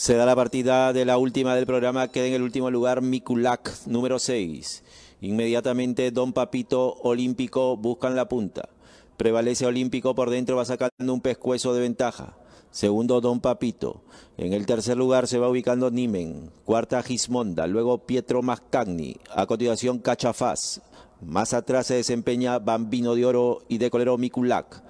Se da la partida de la última del programa, queda en el último lugar Mikulak, número 6. Inmediatamente Don Papito Olímpico buscan la punta. Prevalece Olímpico por dentro, va sacando un pescuezo de ventaja. Segundo, Don Papito. En el tercer lugar se va ubicando Nimen. Cuarta, Gismonda. Luego, Pietro Mascagni. A continuación, Cachafaz. Más atrás se desempeña Bambino de Oro y de Colero Mikulak.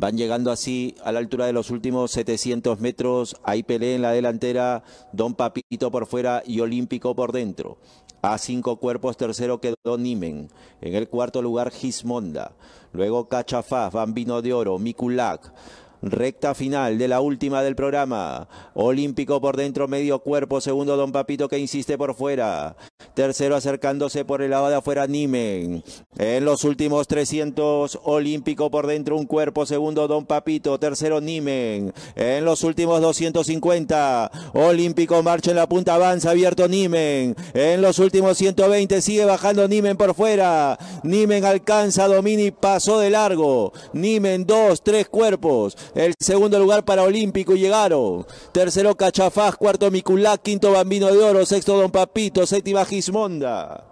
Van llegando así a la altura de los últimos 700 metros. Hay Pelé en la delantera, Don Papito por fuera y Olímpico por dentro. A cinco cuerpos, tercero quedó Nimen. En el cuarto lugar, Gismonda. Luego Cachafaz, Bambino de Oro, Mikulak. Recta final de la última del programa. Olímpico por dentro, medio cuerpo. Segundo, Don Papito que insiste por fuera. Tercero acercándose por el lado de afuera Nimen. En los últimos 300 Olímpico por dentro un cuerpo. Segundo Don Papito. Tercero Nimen. En los últimos 250 Olímpico marcha en la punta. Avanza abierto Nimen. En los últimos 120 sigue bajando Nimen por fuera. Nimen alcanza Domini. Pasó de largo. Nimen dos, tres cuerpos. El segundo lugar para Olímpico llegaron. Tercero Cachafaz. Cuarto Mikulá. Quinto Bambino de Oro. Sexto Don Papito. Séptima Gis. Monda,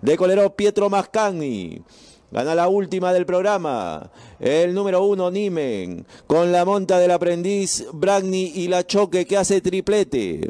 De Colero Pietro Mascani, Gana la última del programa. El número uno, Nimen. Con la monta del aprendiz, Bragni y la choque que hace triplete.